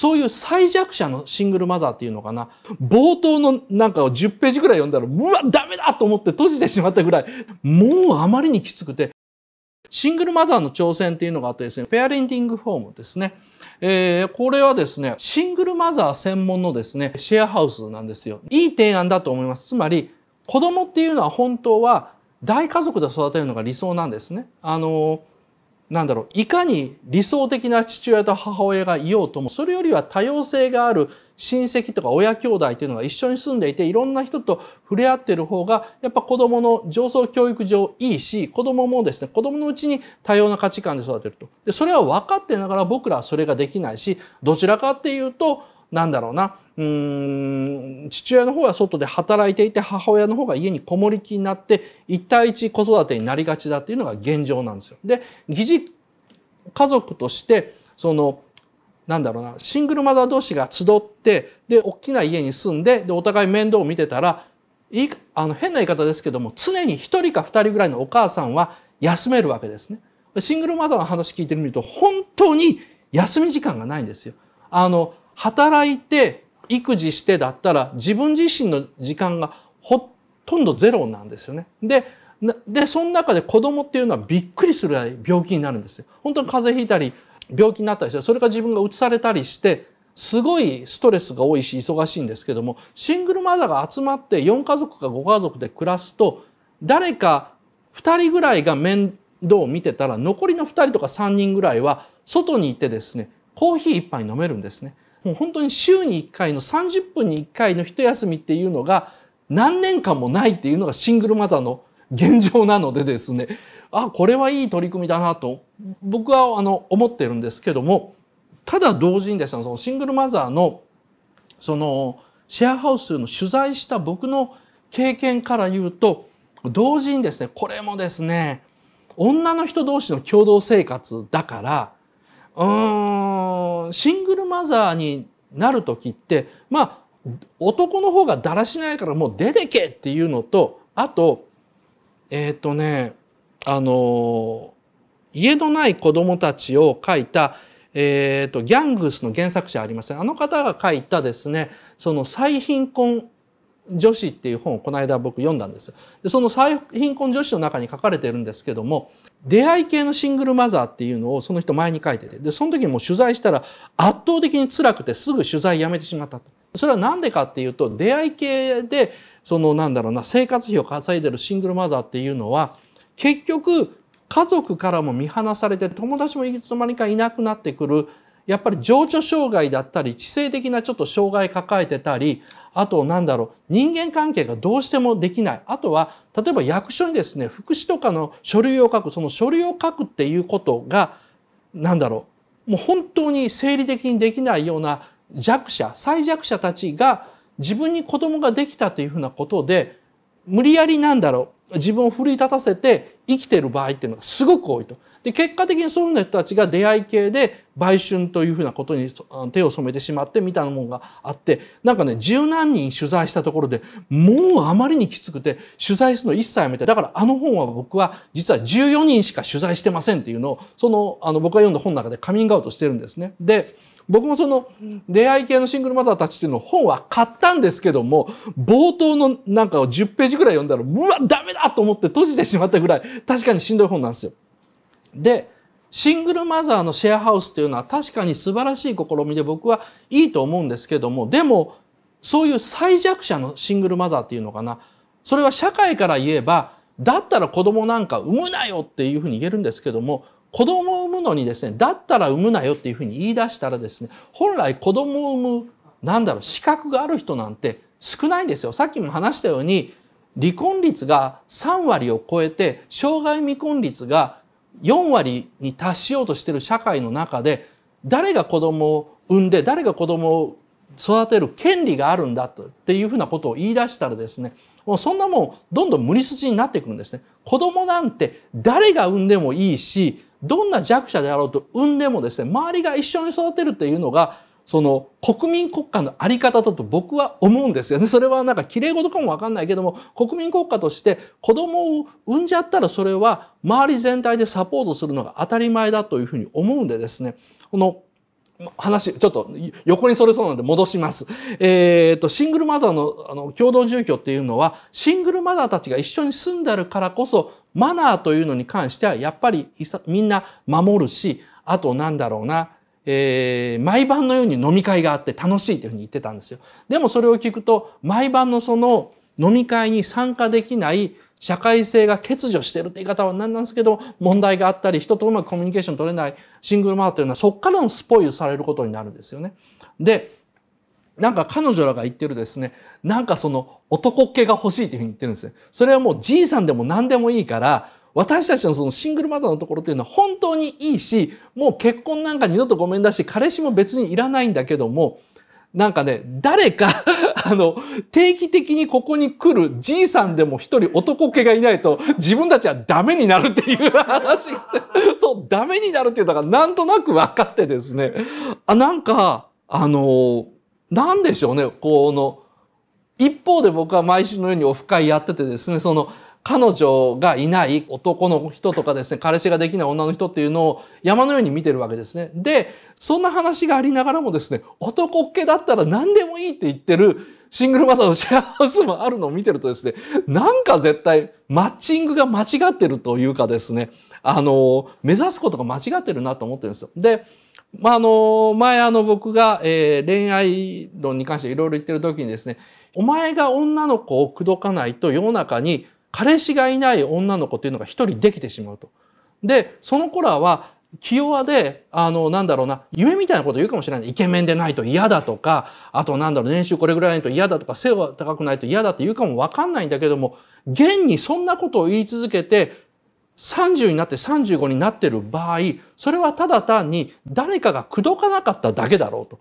そういう最弱者のシングルマザーっていうのかな冒頭のなんかを10ページぐらい読んだらうわダメだと思って閉じてしまったぐらいもうあまりにきつくてシングルマザーの挑戦っていうのがあってですね、フェアレンティングフォームですね。えー、これはですね、シングルマザー専門のですね、シェアハウスなんですよ。いい提案だと思います。つまり、子供っていうのは本当は大家族で育てるのが理想なんですね。あの、なんだろういかに理想的な父親と母親がいようともそれよりは多様性がある親戚とか親兄弟というのが一緒に住んでいていろんな人と触れ合ってる方がやっぱ子どもの上層教育上いいし子どももですね子どものうちに多様な価値観で育てるとでそれは分かってながら僕らはそれができないしどちらかっていうとなんだろうなうーん父親の方は外で働いていて母親の方が家にこもりきになって一対一子育てになりがちだっていうのが現状なんですよ。で疑似家族としてそのなんだろうなシングルマザー同士が集ってで大きな家に住んででお互い面倒を見てたらいあの変な言い方ですけども常に1人か2人ぐらいのお母さんは休めるわけですね。シングルマザーの話聞いてみると本当に休み時間がないんですよ。あの働いて育児してだったら自分自身の時間がほとんどゼロなんですよね。ででその中で子供っていうのはびっくりするぐらい病気になるんですよ。本当に風邪ひいたり病気になったりしてそれが自分がうつされたりしてすごいストレスが多いし忙しいんですけどもシングルマザーが集まって4家族か5家族で暮らすと誰か2人ぐらいが面倒を見てたら残りの2人とか3人ぐらいは外にいてですねコーヒー1杯飲めるんですね。もう本当に週に1回の30分に1回の一休みっていうのが何年間もないっていうのがシングルマザーの 現状なのでですねあこれはいい取り組みだなと僕はあの思ってるんですけどもただ同時にですねそのシングルマザーのそのシェアハウスの取材した僕の経験から言うと同時にですねこれもですね女の人同士の共同生活だからうーんシングルマザーになる時ってまあ男の方がだらしないからもう出てけっていうのとあとえっ、ー、とねあの家のない子供たちを書いたえーと、ギャングスの原作者ありません、あの方が書いたですねその再貧困女子っていう本をこの間僕読んだんですでその再貧困女子の中に書かれてるんですけども出会い系のシングルマザーっていうのをその人前に書いててでその時にもう取材したら圧倒的に辛くてすぐ取材やめてしまったと。それは何でかっていうと出会い系でそのなんだろうな生活費を稼いでるシングルマザーっていうのは結局家族からも見放されて友達もいつの間にかいなくなってくるやっぱり情緒障害だったり知性的なちょっと障害抱えてたりあとなんだろう人間関係がどうしてもできないあとは例えば役所にですね福祉とかの書類を書くその書類を書くっていうことが何だろうもう本当に生理的にできないような弱者最弱者たちが自分に子供ができたというふうなことで無理やりなんだろう自分を奮い立たせて生きてる場合っていうのがすごく多いと。で結果的にそういう人たちが出会い系で売春というふうなことに手を染めてしまってみたいなもんがあってなんかね十何人取材したところでもうあまりにきつくて取材するの一切やめてだからあの本は僕は実は14人しか取材してませんっていうのをそのあの僕が読んだ本の中でカミングアウトしてるんですね。で僕もその出会い系のシングルマザーたちっていうの本は買ったんですけども冒頭のなんかを10ページぐらい読んだらうわダメだと思って閉じてしまったぐらい確かにしんどい本なんですよ。でシングルマザーのシェアハウスっていうのは確かに素晴らしい試みで僕はいいと思うんですけどもでもそういう最弱者のシングルマザーっていうのかなそれは社会から言えばだったら子供なんか産むなよっていうふうに言えるんですけども子供を産むのにですねだったら産むなよっていうふうに言い出したらですね本来子供を産むなんだろう資格がある人なんて少ないんですよ。さっきも話したように離婚率が3割を超えて障害未婚率が4割に達しようとしてる社会の中で誰が子供を産んで誰が子供を育てる権利があるんだとっていうふうなことを言い出したらですねもうそんなもんどんどん無理筋になってくるんですね。子供なんて誰が産んでもいいしどんな弱者であろうと産んでもですね周りが一緒に育てるっていうのがその国民国家の在り方だと僕は思うんですよね。それはなんか綺麗事かもわかんないけども国民国家として子供を産んじゃったらそれは周り全体でサポートするのが当たり前だというふうに思うんでですねこの話ちょっと横にそれそうなんで戻します。えーと、シングルマザーのあの共同住居っていうのはシングルマザーたちが一緒に住んであるからこそマナーというのに関してはやっぱりみんな守るしあとなんだろうな、えー、毎晩のように飲み会があって楽しいというふうに言ってたんですよ。でもそれを聞くと毎晩のその飲み会に参加できない社会性が欠如してるって言い方は何なんですけど問題があったり人とうまくコミュニケーション取れないシングルマザーというのはそこからのスポイルされることになるんですよね。でなんか彼女らが言ってるですねなんかその男っ気が欲しいというふうに言ってるんですね。それはもうじいさんでも何でもいいから私たちのそのシングルマザーのところっていうのは本当にいいしもう結婚なんか二度とごめんだし彼氏も別にいらないんだけどもなんかね、誰か あの、定期的にここに来るじいさんでも一人男気がいないと自分たちはダメになるっていう話 そう、ダメになるっていうのがなんとなく分かってですね。あ、なんか、あの、なんでしょうね、この、一方で僕は毎週のようにオフ会やっててですね、その、彼女がいない男の人とかですね彼氏ができない女の人っていうのを山のように見てるわけですね。でそんな話がありながらもですね男っ気だったら何でもいいって言ってるシングルマザーのシェアハウスもあるのを見てるとですねなんか絶対マッチングが間違ってるというかですねあの目指すことが間違ってるなと思ってるんですよ。でまあ、あの前あの僕が、えー、恋愛論に関していろいろ言ってる時にですねお前が女の子を口説かないと世の中に彼氏がいない女の子というのが一人できてしまうと。で、その子らは気弱で、あの、なんだろうな、夢みたいなこと言うかもしれない。イケメンでないと嫌だとか、あとなんだろう、年収これぐらいないと嫌だとか、背が高くないと嫌だって言うかもわかんないんだけども、現にそんなことを言い続けて、30になって35になってる場合、それはただ単に誰かが口説かなかっただけだろうと。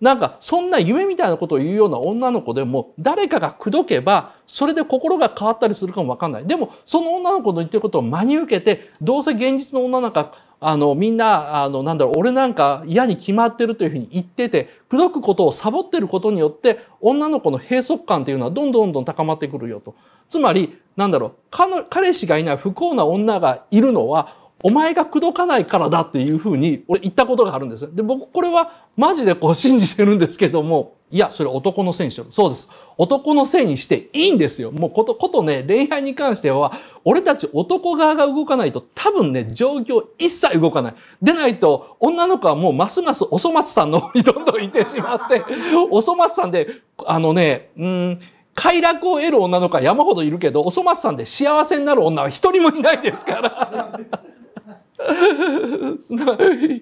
なんかそんな夢みたいなことを言うような女の子でも誰かが口説けばそれで心が変わったりするかも分かんないでもその女の子の言ってることを真に受けてどうせ現実の女なんかあのみんなあのなんだろう俺なんか嫌に決まってるというふうに言ってて口説くことをサボってることによって女の子の閉塞感というのはどんどんどん高まってくるよとつまりなんだろう彼氏がいない不幸な女がいるのはお前が口説かないからだっていうふうに俺言ったことがあるんです。で、僕これはマジでこう信じてるんですけども、いや、それ男のせいにしろ。そうです。男のせいにしていいんですよ。もうこと、ことね、恋愛に関しては、俺たち男側が動かないと多分ね、状況一切動かない。でないと、女の子はもうますますおそ松さんの方に どんどんいてしまって、おそ松さんで、あのね、うん、快楽を得る女の子は山ほどいるけど、おそ松さんで幸せになる女は一人もいないですから。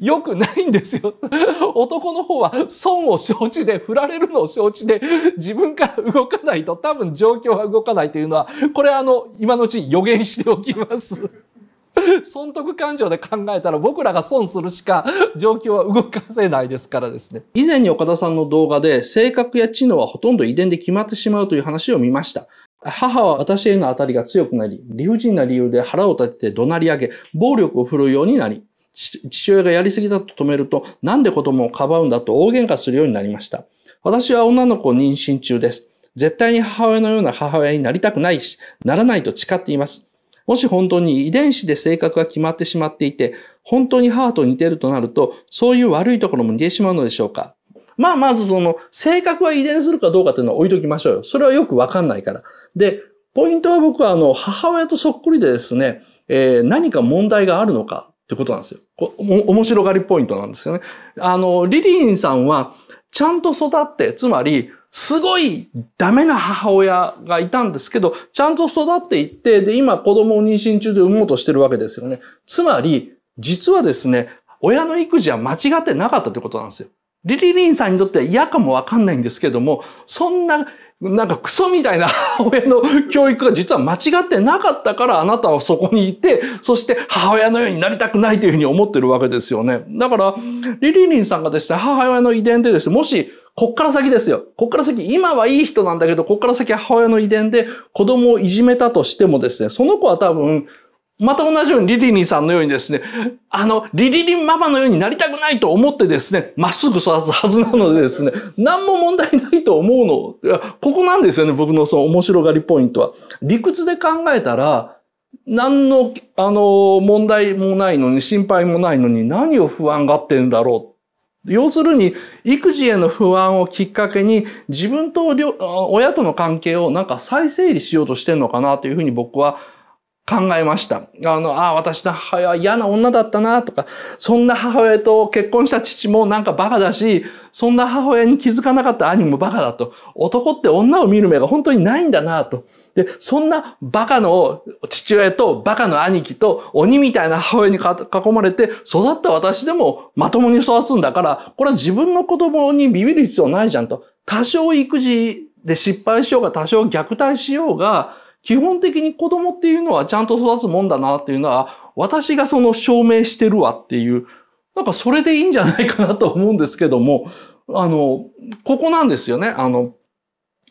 よ くないんですよ。男の方は損を承知で、振られるのを承知で、自分から動かないと多分状況は動かないというのは、これあの、今のうち予言しておきます。損得感情で考えたら僕らが損するしか状況は動かせないですからですね。以前に岡田さんの動画で性格や知能はほとんど遺伝で決まってしまうという話を見ました。母は私への当たりが強くなり、理不尽な理由で腹を立てて怒鳴り上げ、暴力を振るうようになり、父親がやりすぎだと止めると、なんで子供をかばうんだと大喧嘩するようになりました。私は女の子を妊娠中です。絶対に母親のような母親になりたくないし、ならないと誓っています。もし本当に遺伝子で性格が決まってしまっていて、本当に母と似てるとなると、そういう悪いところも似てしまうのでしょうかまあまずその性格は遺伝するかどうかっていうのは置いときましょうよ。それはよくわかんないから。で、ポイントは僕はあの母親とそっくりでですね、えー、何か問題があるのかってことなんですよ。こ面白がりポイントなんですよね。あの、リリーンさんはちゃんと育って、つまり、すごいダメな母親がいたんですけど、ちゃんと育っていって、で、今子供を妊娠中で産もうとしてるわけですよね。つまり、実はですね、親の育児は間違ってなかったということなんですよ。リリリンさんにとっては嫌かもわかんないんですけども、そんな、なんかクソみたいな母 親の教育が実は間違ってなかったからあなたはそこにいて、そして母親のようになりたくないというふうに思ってるわけですよね。だから、リリリンさんがですね、母親の遺伝でですね、もし、こっから先ですよ。こっから先、今はいい人なんだけど、こっから先母親の遺伝で子供をいじめたとしてもですね、その子は多分、また同じようにリリニーさんのようにですね、あの、リリリンママのようになりたくないと思ってですね、まっすぐ育つはずなのでですね、何も問題ないと思うの。ここなんですよね、僕のその面白がりポイントは。理屈で考えたら、何の、あの、問題もないのに、心配もないのに、何を不安がってんだろう要するに、育児への不安をきっかけに、自分と親との関係をなんか再整理しようとしてるのかなというふうに僕は考えました。あの、ああ、私の母親は嫌な女だったな、とか、そんな母親と結婚した父もなんかバカだし、そんな母親に気づかなかった兄もバカだと。男って女を見る目が本当にないんだな、と。で、そんなバカの父親とバカの兄貴と鬼みたいな母親に囲まれて育った私でもまともに育つんだから、これは自分の子供にビビる必要ないじゃんと。多少育児で失敗しようが、多少虐待しようが、基本的に子供っていうのはちゃんと育つもんだなっていうのは、私がその証明してるわっていう、なんかそれでいいんじゃないかなと思うんですけども、あの、ここなんですよね。あの、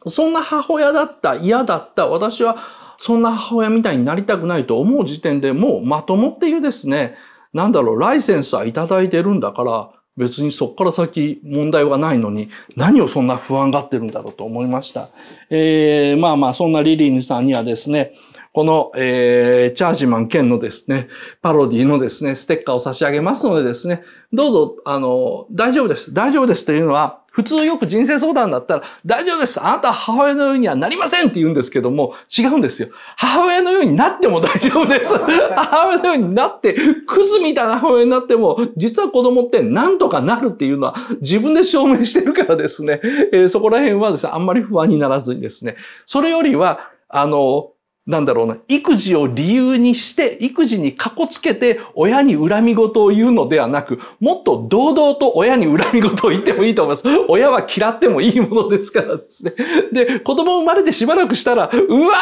そんな母親だった、嫌だった、私はそんな母親みたいになりたくないと思う時点でもうまともっていうですね、なんだろう、ライセンスはいただいてるんだから、別にそこから先問題はないのに、何をそんな不安がってるんだろうと思いました。えー、まあまあ、そんなリリーさんにはですね、この、えー、チャージマン兼のですね、パロディのですね、ステッカーを差し上げますのでですね、どうぞ、あの、大丈夫です。大丈夫ですというのは、普通よく人生相談だったら、大丈夫です。あなたは母親のようにはなりませんって言うんですけども、違うんですよ。母親のようになっても大丈夫です。母親のようになって、クズみたいな母親になっても、実は子供って何とかなるっていうのは自分で証明してるからですね、えー、そこら辺はですね、あんまり不安にならずにですね、それよりは、あの、なんだろうな、育児を理由にして、育児にかこつけて親に恨み事を言うのではなく、もっと堂々と親に恨み事を言ってもいいと思います。親は嫌ってもいいものですからですね。で、子供生まれてしばらくしたら、うわーうわ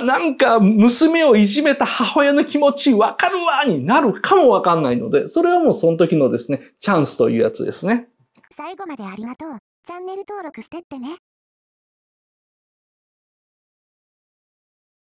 ーなんか娘をいじめた母親の気持ちわかるわーになるかもわかんないので、それはもうその時のですね、チャンスというやつですね。最後までありがとう。チャンネル登録してってね。